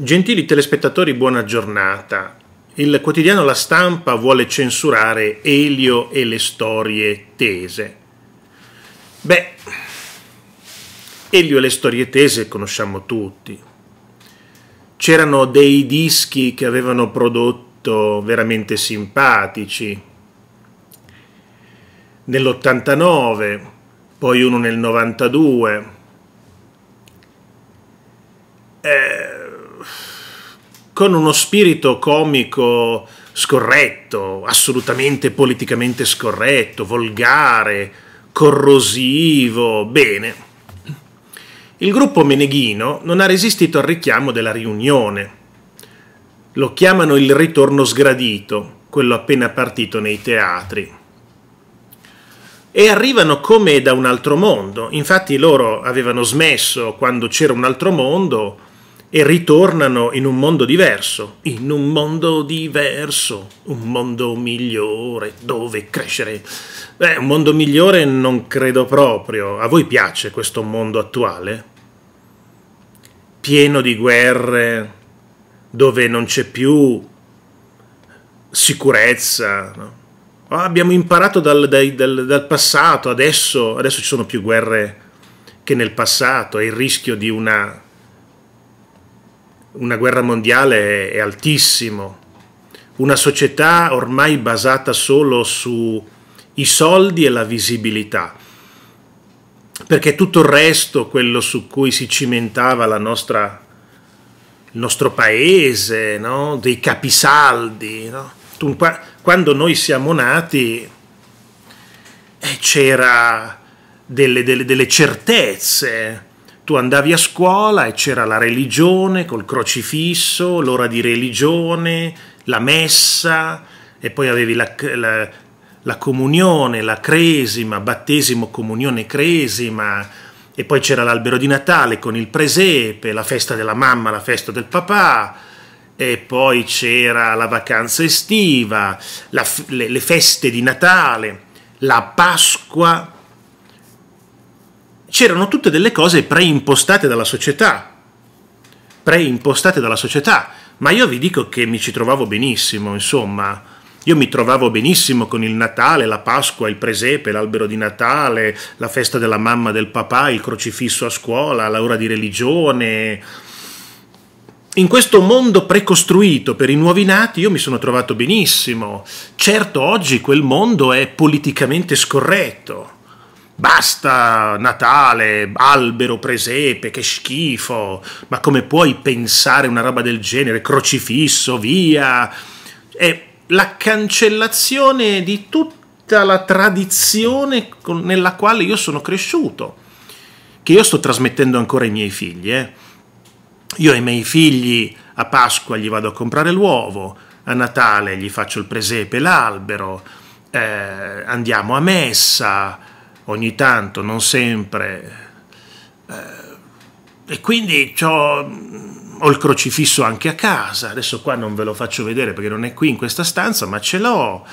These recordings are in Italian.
Gentili telespettatori, buona giornata. Il quotidiano La Stampa vuole censurare Elio e le storie tese. Beh, Elio e le storie tese conosciamo tutti. C'erano dei dischi che avevano prodotto veramente simpatici. Nell'89, poi uno nel 92. Eh, con uno spirito comico scorretto, assolutamente politicamente scorretto, volgare, corrosivo, bene. Il gruppo Meneghino non ha resistito al richiamo della riunione. Lo chiamano il ritorno sgradito, quello appena partito nei teatri. E arrivano come da un altro mondo, infatti loro avevano smesso quando c'era un altro mondo e ritornano in un mondo diverso, in un mondo diverso, un mondo migliore dove crescere. Beh, un mondo migliore non credo proprio. A voi piace questo mondo attuale? Pieno di guerre, dove non c'è più sicurezza. No? Ah, abbiamo imparato dal, dal, dal, dal passato, adesso, adesso ci sono più guerre che nel passato è il rischio di una una guerra mondiale è altissimo, una società ormai basata solo sui soldi e la visibilità, perché tutto il resto, quello su cui si cimentava la nostra, il nostro paese, no? dei capisaldi, no? quando noi siamo nati eh, c'era delle, delle, delle certezze, tu andavi a scuola e c'era la religione col crocifisso, l'ora di religione, la messa e poi avevi la, la, la comunione, la cresima, battesimo, comunione, cresima e poi c'era l'albero di Natale con il presepe, la festa della mamma, la festa del papà e poi c'era la vacanza estiva, la, le, le feste di Natale, la Pasqua c'erano tutte delle cose preimpostate dalla società, preimpostate dalla società, ma io vi dico che mi ci trovavo benissimo, insomma. Io mi trovavo benissimo con il Natale, la Pasqua, il presepe, l'albero di Natale, la festa della mamma, del papà, il crocifisso a scuola, l'ora di religione. In questo mondo precostruito per i nuovi nati io mi sono trovato benissimo. Certo oggi quel mondo è politicamente scorretto Basta Natale, albero, presepe, che schifo. Ma come puoi pensare una roba del genere? Crocifisso, via. È la cancellazione di tutta la tradizione con, nella quale io sono cresciuto, che io sto trasmettendo ancora ai miei figli. Eh. Io ai miei figli a Pasqua gli vado a comprare l'uovo, a Natale gli faccio il presepe, l'albero, eh, andiamo a messa ogni tanto, non sempre. Eh, e quindi mm, ho il crocifisso anche a casa, adesso qua non ve lo faccio vedere perché non è qui in questa stanza, ma ce l'ho.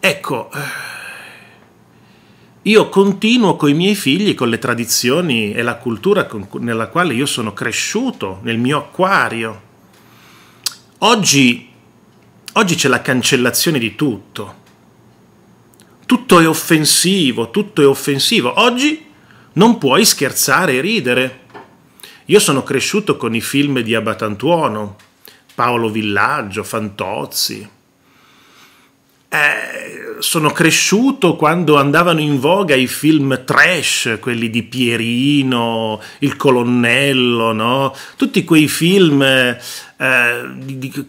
Ecco, eh, io continuo con i miei figli, con le tradizioni e la cultura con, nella quale io sono cresciuto, nel mio acquario. Oggi, oggi c'è la cancellazione di tutto tutto è offensivo, tutto è offensivo. Oggi non puoi scherzare e ridere. Io sono cresciuto con i film di Abatantuono, Paolo Villaggio, Fantozzi. Eh, sono cresciuto quando andavano in voga i film trash, quelli di Pierino, Il Colonnello, no? tutti quei film, eh, di, di,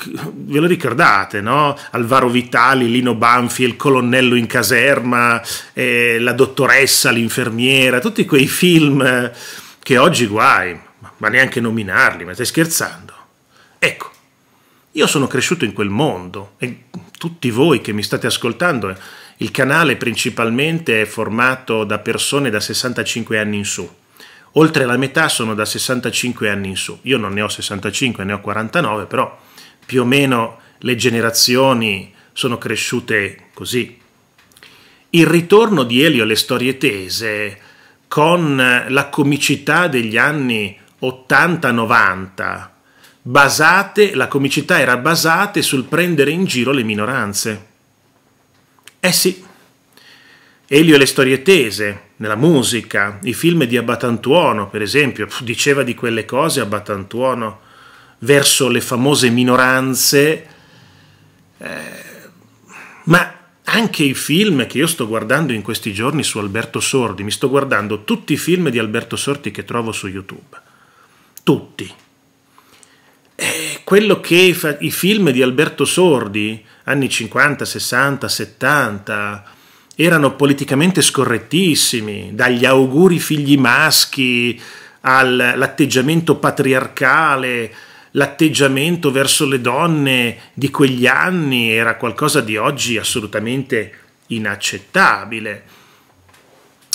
ve lo ricordate, no? Alvaro Vitali, Lino Banfi, Il Colonnello in caserma, eh, La dottoressa, l'infermiera, tutti quei film eh, che oggi guai, ma neanche nominarli, ma stai scherzando? Ecco io sono cresciuto in quel mondo e tutti voi che mi state ascoltando, eh, il canale principalmente è formato da persone da 65 anni in su. Oltre la metà sono da 65 anni in su. Io non ne ho 65, ne ho 49, però più o meno le generazioni sono cresciute così. Il ritorno di Elio alle storie tese con la comicità degli anni 80-90 basate, la comicità era basata sul prendere in giro le minoranze. Eh sì, Elio e le storie tese, nella musica, i film di Abbatantuono, per esempio, diceva di quelle cose Abbatantuono verso le famose minoranze, eh, ma anche i film che io sto guardando in questi giorni su Alberto Sordi, mi sto guardando tutti i film di Alberto Sordi che trovo su YouTube, tutti quello che fa, i film di Alberto Sordi, anni 50, 60, 70, erano politicamente scorrettissimi, dagli auguri figli maschi all'atteggiamento patriarcale, l'atteggiamento verso le donne di quegli anni era qualcosa di oggi assolutamente inaccettabile.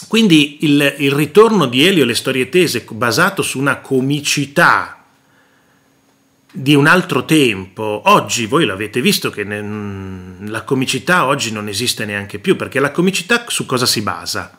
Quindi il, il ritorno di Elio alle storie tese basato su una comicità di un altro tempo. Oggi voi l'avete visto che ne, mm, la comicità oggi non esiste neanche più, perché la comicità su cosa si basa?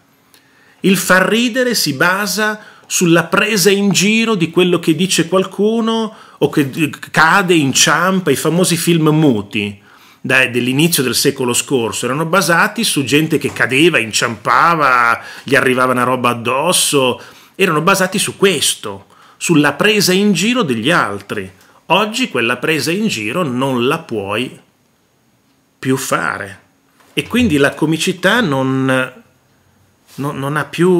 Il far ridere si basa sulla presa in giro di quello che dice qualcuno o che cade, inciampa, i famosi film muti dell'inizio del secolo scorso erano basati su gente che cadeva, inciampava, gli arrivava una roba addosso, erano basati su questo, sulla presa in giro degli altri. Oggi quella presa in giro non la puoi più fare e quindi la comicità non, non, non, ha più,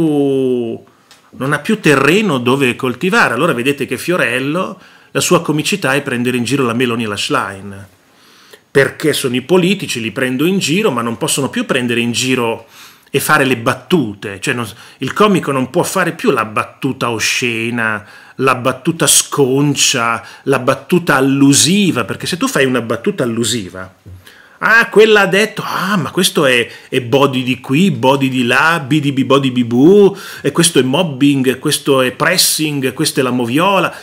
non, ha più, terreno dove coltivare. Allora vedete che Fiorello, la sua comicità è prendere in giro la Meloni e la Schlein, perché sono i politici, li prendo in giro, ma non possono più prendere in giro e fare le battute, cioè il comico non può fare più la battuta oscena, la battuta sconcia, la battuta allusiva, perché se tu fai una battuta allusiva, ah, quella ha detto, ah, ma questo è, è body di qui, body di là, bdb, body bbu, e questo è mobbing, questo è pressing, questa è la moviola.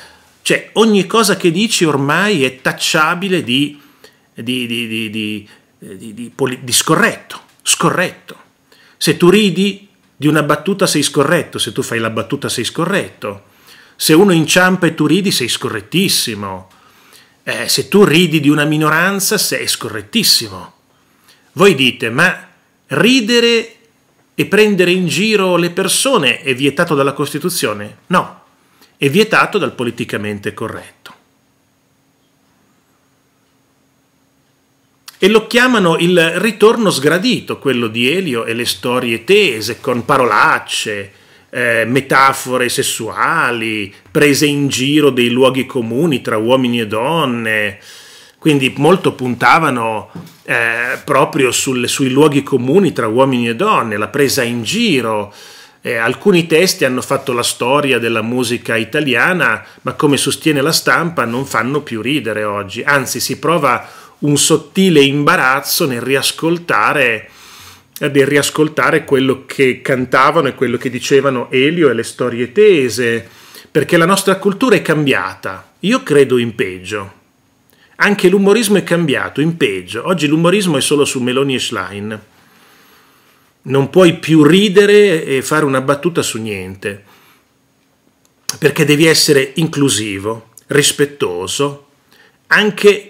Cioè, ogni cosa che dici ormai è tacciabile di, di, di, di scorretto, scorretto. Se tu ridi di una battuta sei scorretto, se tu fai la battuta sei scorretto se uno inciampa e tu ridi sei scorrettissimo. Eh, se tu ridi di una minoranza sei scorrettissimo. Voi dite, ma ridere e prendere in giro le persone è vietato dalla Costituzione? No, è vietato dal politicamente corretto. E lo chiamano il ritorno sgradito, quello di Elio e le storie tese, con parolacce, eh, metafore sessuali, prese in giro dei luoghi comuni tra uomini e donne, quindi molto puntavano eh, proprio sul, sui luoghi comuni tra uomini e donne, la presa in giro. Eh, alcuni testi hanno fatto la storia della musica italiana, ma come sostiene la stampa non fanno più ridere oggi, anzi si prova un sottile imbarazzo nel riascoltare di riascoltare quello che cantavano e quello che dicevano Elio e le storie tese, perché la nostra cultura è cambiata. Io credo in peggio. Anche l'umorismo è cambiato, in peggio. Oggi l'umorismo è solo su Meloni e Schlein. Non puoi più ridere e fare una battuta su niente, perché devi essere inclusivo, rispettoso, anche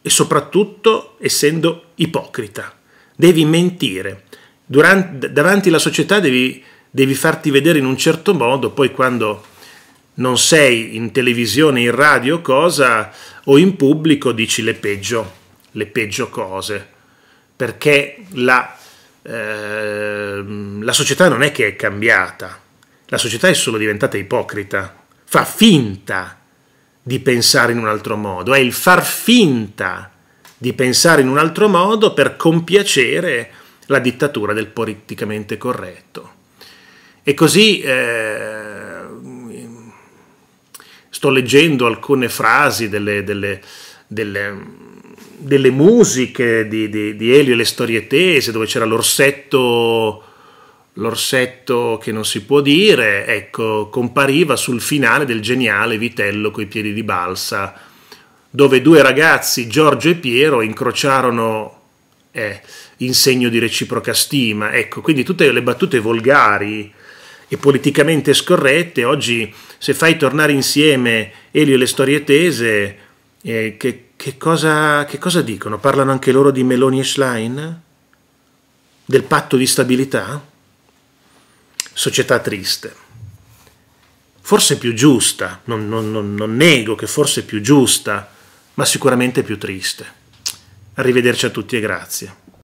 e soprattutto essendo ipocrita devi mentire. Durante, davanti alla società devi, devi farti vedere in un certo modo, poi quando non sei in televisione, in radio, cosa, o in pubblico dici le peggio, le peggio cose, perché la, eh, la società non è che è cambiata, la società è solo diventata ipocrita, fa finta di pensare in un altro modo, è il far finta di pensare in un altro modo per compiacere la dittatura del politicamente corretto. E così eh, sto leggendo alcune frasi delle, delle, delle, delle musiche di, di, di, Elio e le storie tese, dove c'era l'orsetto, l'orsetto che non si può dire, ecco, compariva sul finale del geniale Vitello coi piedi di balsa, dove due ragazzi, Giorgio e Piero, incrociarono eh, in segno di reciproca stima. Ecco, quindi tutte le battute volgari e politicamente scorrette, oggi se fai tornare insieme Elio e le storie tese, eh, che, che, cosa, che cosa dicono? Parlano anche loro di Meloni e Schlein? Del patto di stabilità? Società triste forse più giusta, non, non, non, non, nego che forse più giusta, ma sicuramente più triste. Arrivederci a tutti e grazie.